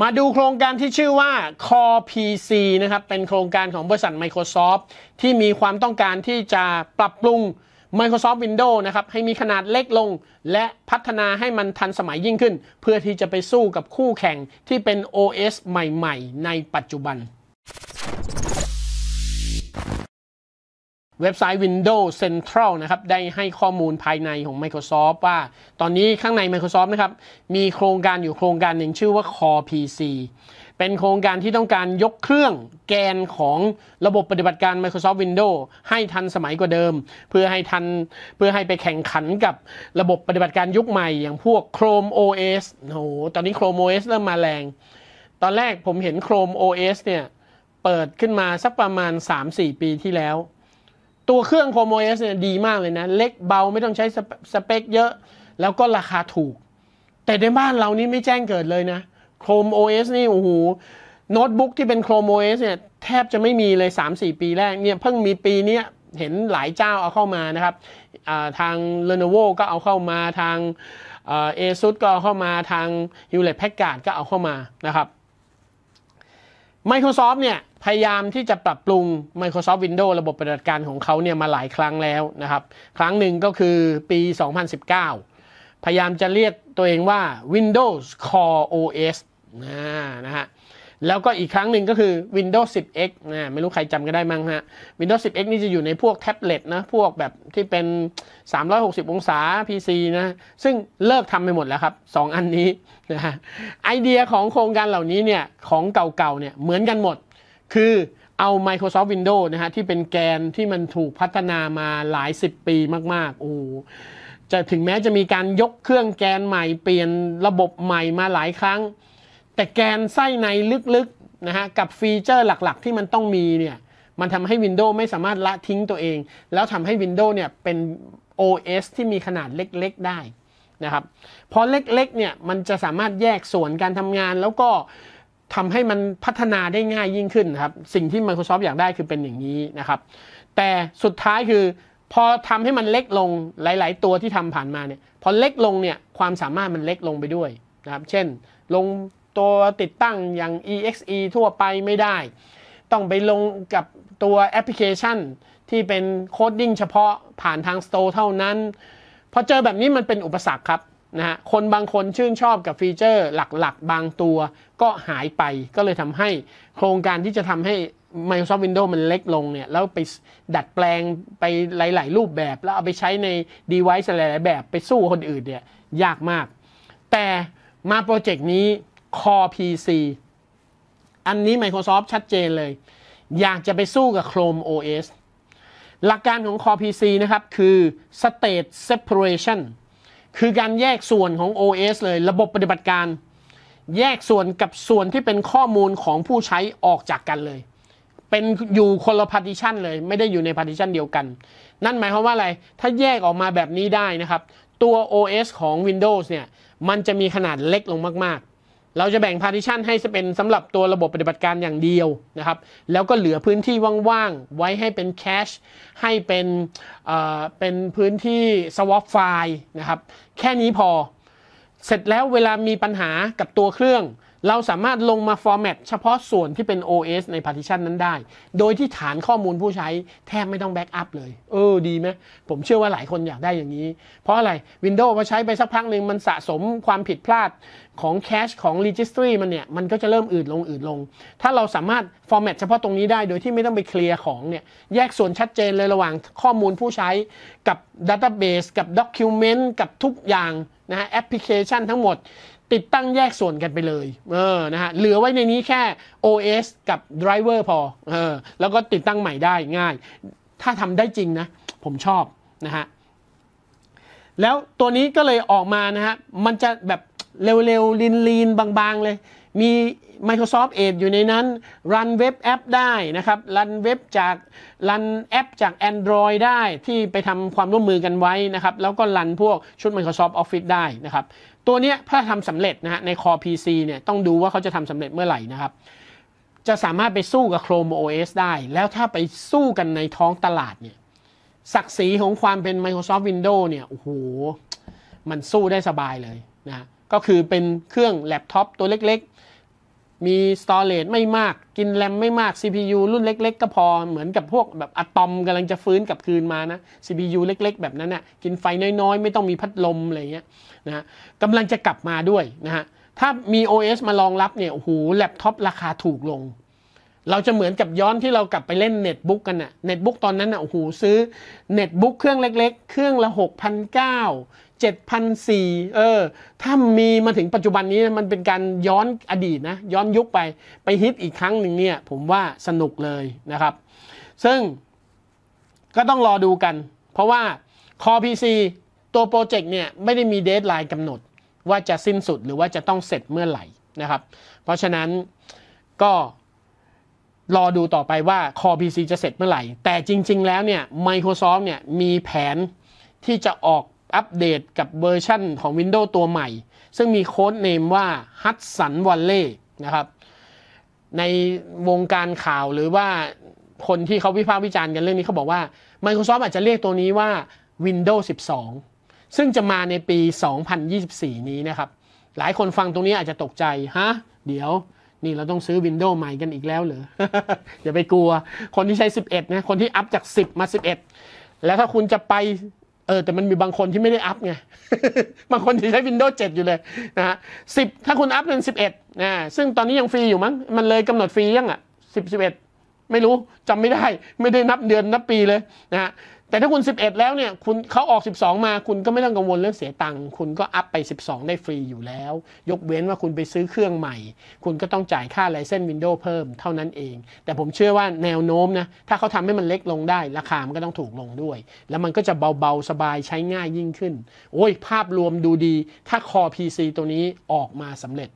มาดูโครงการที่ชื่อว่า Core PC นะครับ เป็นโครงการของบริษัท Microsoft ที่มีความต้องการที่จะปรับปรุง Microsoft Windows นะครับ ให้มีขนาดเล็กลงและพัฒนาให้มันทันสมัยยิ่งขึ้น เพื่อที่จะไปสู้กับคู่แข่งที่เป็น OS ใหม่ ๆ ในปัจจุบันเว็บไซต์ Windows Central นะครับ ได้ให้ข้อมูลภายในของ Microsoft ว่า ตอนนี้ข้างใน Microsoft นะครับ มีโครงการอยู่โครงการหนึ่งชื่อว่า Core PC เป็นโครงการที่ต้องการยกเครื่องแกนของระบบปฏิบัติการ Microsoft Windows ให้ทันสมัยกว่าเดิม เพื่อให้ทันเพื่อให้ไปแข่งขันกับระบบปฏิบัติการยุคใหม่ อย่างพวก Chrome OS โอ้โห ตอนนี้ Chrome OS เริ่มมาแรง ตอนแรกผมเห็น Chrome OS เนี่ยเปิดขึ้นมาสักประมาณ 3-4 ปีที่แล้วตัวเครื่อง Chrome OS เนี่ยดีมากเลยนะ เล็กเบา ไม่ต้องใช้สเปค เยอะ แล้วก็ราคาถูก แต่ในบ้านเรานี่ไม่แจ้งเกิดเลยนะ Chrome OS นี่ โอ้โหโน้ตบุ๊กที่เป็น Chrome OS เนี่ยแทบจะไม่มีเลย 3-4 ปีแรกเนี่ยเพิ่งมีปีนี้เห็นหลายเจ้าเอาเข้ามานะครับทาง Lenovo ก็เอาเข้ามาทางเอซุสก็เอาเข้ามาทาง Hewlett Packard ก็เอาเข้ามานะครับ Microsoft เนี่ย พยายามที่จะปรับปรุง Microsoft Windows ระบบปฏิบัติการของเขาเนี่ยมาหลายครั้งแล้วนะครับ ครั้งหนึ่งก็คือปี 2019 พยายามจะเรียกตัวเองว่า Windows Core OS นะฮะแล้วก็อีกครั้งหนึ่งก็คือ Windows 10x นะไม่รู้ใครจำกันได้มั้งฮะ Windows 10x นี่จะอยู่ในพวกแท็บเล็ตนะพวกแบบที่เป็น 360 องศา PC นะซึ่งเลิกทำไปหมดแล้วครับ 2 อันนี้นะฮะไอเดียของโครงการเหล่านี้เนี่ยของเก่าๆ เนี่ยเหมือนกันหมด คือเอา Microsoft Windows นะฮะที่เป็นแกนที่มันถูกพัฒนามาหลาย 10 ปีมากๆโอ้จะถึงแม้จะมีการยกเครื่องแกนใหม่เปลี่ยนระบบใหม่มาหลายครั้งแต่แกนไส้ในลึกๆนะฮะกับฟีเจอร์หลักๆ ที่มันต้องมีเนี่ยมันทำให้ Windows ไม่สามารถละทิ้งตัวเอง แล้วทำให้ Windows เนี่ยเป็น OS ที่มีขนาดเล็กๆได้นะครับพอเล็กๆเนี่ยมันจะสามารถแยกส่วนการทำงานแล้วก็ทำให้มันพัฒนาได้ง่ายยิ่งขึ้นครับสิ่งที่ Microsoft อยากได้คือเป็นอย่างนี้นะครับ แต่สุดท้ายคือ พอทำให้มันเล็กลงหลายๆ ตัวที่ทำผ่านมาเนี่ยพอเล็กลงเนี่ยความสามารถมันเล็กลงไปด้วยนะครับเช่นลงตัวติดตั้งอย่าง exe ทั่วไปไม่ได้ ต้องไปลงกับตัวแอปพลิเคชัน ที่เป็นโคดดิ้งเฉพาะผ่านทาง Store เท่านั้น พอเจอแบบนี้มันเป็นอุปสรรคครับนะฮะ คนบางคนชื่นชอบกับฟีเจอร์หลักๆ บางตัวก็หายไป ก็เลยทำให้โครงการที่จะทำให้ Microsoft Windows มันเล็กลงเนี่ยแล้วไปดัดแปลงไปหลาย ๆ รูปแบบ แล้วเอาไปใช้ใน device หลายๆแบบไปสู้คนอื่นเนี่ยยากมากแต่มาโปรเจกต์นี้ Core PC อันนี้ Microsoft ชัดเจนเลย อยากจะไปสู้กับ Chrome OS หลักการของ Core PC นะครับ คือ State Separation คือการแยกส่วนของ OS เลยระบบปฏิบัติการ แยกส่วนกับส่วนที่เป็นข้อมูลของผู้ใช้ออกจากกันเลย เป็นอยู่คนละพาร์ติชันเลยไม่ได้อยู่ในพาร์ติชันเดียวกัน นั่นหมายความว่าอะไร ถ้าแยกออกมาแบบนี้ได้นะครับ ตัว OS ของ Windows เนี่ย มันจะมีขนาดเล็กลงมากเราจะแบ่งพาร์ติชันให้เป็นสำหรับตัวระบบปฏิบัติการอย่างเดียวนะครับ แล้วก็เหลือพื้นที่ว่างๆไว้ให้เป็นแคชให้เป็นเอ่อเป็นพื้นที่ swap ไฟล์นะครับ แค่นี้พอ เสร็จแล้วเวลามีปัญหากับตัวเครื่องเราสามารถลงมาฟอร์แมตเฉพาะส่วนที่เป็น OS ใน Partition นั้นได้ โดยที่ฐานข้อมูลผู้ใช้แทบไม่ต้องแบ็กอัพเลย เออ ดีไหม ผมเชื่อว่าหลายคนอยากได้อย่างนี้ เพราะอะไร Windows พอใช้ไปสักพักหนึ่งมันสะสมความผิดพลาดของแคชของ Registry มันเนี่ย มันก็จะเริ่มอืดลงอืดลง ถ้าเราสามารถฟอร์แมตเฉพาะตรงนี้ได้โดยที่ไม่ต้องไปเคลียร์ของเนี่ย แยกส่วนชัดเจนเลยระหว่างข้อมูลผู้ใช้กับดัตเตอร์เบสกับด็อกิวเมนต์กับทุกอย่างนะฮะแอปพลิเคชันทั้งหมด ติดตั้งแยกส่วนกันไปเลยเออนะฮะเหลือไว้ในนี้แค่ OS กับ driver พอเออแล้วก็ติดตั้งใหม่ได้ง่าย ถ้าทำได้จริงนะ ผมชอบนะฮะแล้วตัวนี้ก็เลยออกมานะฮะมันจะแบบเร็วๆลินลีนบางๆ เลย มี Microsoft Edge อยู่ในนั้นรันเว็บแอปได้นะครับ รันเว็บจากรันแอปจาก Android ได้ที่ไปทำความร่วมมือกันไว้นะครับ แล้วก็รันพวกชุด Microsoft Office ได้นะครับ ตัวนี้ถ้าทำสำเร็จนะฮะในคอ PC เนี่ยต้องดูว่าเขาจะทำสำเร็จเมื่อไหร่นะครับ จะสามารถไปสู้กับ Chrome OS ได้ แล้วถ้าไปสู้กันในท้องตลาดเนี่ยศักดิ์ศรีของความเป็น Microsoft Windows เนี่ย โอ้โหมันสู้ได้สบายเลยนะก็คือเป็นเครื่องแล็ปท็อปตัวเล็กๆ มีสตอเรจไม่มากกินแรมไม่มาก CPU รุ่นเล็ก ๆ ก็พอเหมือนกับพวกแบบอะตอมกำลังจะฟื้นกลับคืนมานะ CPU เล็กๆ แบบนั้นนะ่ะกินไฟน้อย ๆ ไม่ต้องมีพัดลมอะไรเงี้ยนะกำลังจะกลับมาด้วยนะฮะ ถ้ามี OS มารองรับเนี่ยโอ้โหแล็ปท็อปราคาถูกลงเราจะเหมือนกับย้อนที่เรากลับไปเล่นเน็ตบุ๊กกัน่ะ เน็ตบุ๊กตอนนั้นอะโอ้โหซื้อเน็ตบุ๊กเครื่องเล็กๆ เครื่องละ6 0 0 9 7,004เออ ถ้ามีมาถึงปัจจุบันนี้มันเป็นการย้อนอดีตนะย้อนยุคไปไปฮิตอีกครั้งหนึ่งเนี่ยผมว่าสนุกเลยนะครับ ซึ่งก็ต้องรอดูกัน เพราะว่าคอ PC ตัวโปรเจกต์เนี่ยไม่ได้มีเดทไลน์กำหนด ว่าจะสิ้นสุดหรือว่าจะต้องเสร็จเมื่อไหร่นะครับ เพราะฉะนั้นก็รอดูต่อไปว่าคอพี PC จะเสร็จเมื่อไหร่ แต่จริง ๆ แล้วเนี่ย Microsoft เนี่ยมีแผนที่จะออกอัปเดตกับเวอร์ชั่นของ Windows ตัวใหม่ ซึ่งมีโค้ดเนมว่า Hudson v a l l e y นะครับในวงการข่าวหรือว่าคนที่เขาวิพากษ์วิจารณ์กันเรื่องนี้เขาบอกว่า Microsoft อาจจะเรียกตัวนี้ว่า Windows 12 ซึ่งจะมาในปี 2024 นี้นะครับ หลายคนฟังตรงนี้อาจจะตกใจฮะ เดี๋ยวนี่เราต้องซื้อ Windows ใหม่กันอีกแล้วเหรอ อย่าไปกลัว คนที่ใช้ 11นะ คนที่อัพจาก 10 มา 11 แล้วถ้าคุณจะไปเออแต่มันมีบางคนที่ไม่ได้อัพไง บางคนที่ใช้ Windows 7 อยู่เลยนะฮะสิถ้าคุณอัพเป็น11นะซึ่งตอนนี้ยังฟรีอยู่มั้ง มันเลยกำหนดฟรียังอะ่ะ10 11ไม่รู้จำไม่ได้ ไม่ได้นับเดือนนับปีเลยนะฮะแต่ถ้าคุณ 11 แล้วเนี่ย คุณเขาออก 12 มาคุณก็ไม่ต้องกังวลเรื่องเสียตังค์คุณก็อัพไป 12 ได้ฟรีอยู่แล้ว ยกเว้นว่าคุณไปซื้อเครื่องใหม่ คุณก็ต้องจ่ายค่าไลเซนส์วินโดว์เพิ่มเท่านั้นเอง แต่ผมเชื่อว่าแนวโน้มนะถ้าเขาทำให้มันเล็กลงได้ ราคามันก็ต้องถูกลงด้วย แล้วมันก็จะเบาๆสบายใช้ง่ายยิ่งขึ้นโอ้ยภาพรวมดูดีถ้าคอ PC ตัวนี้ออกมาสำเร็จ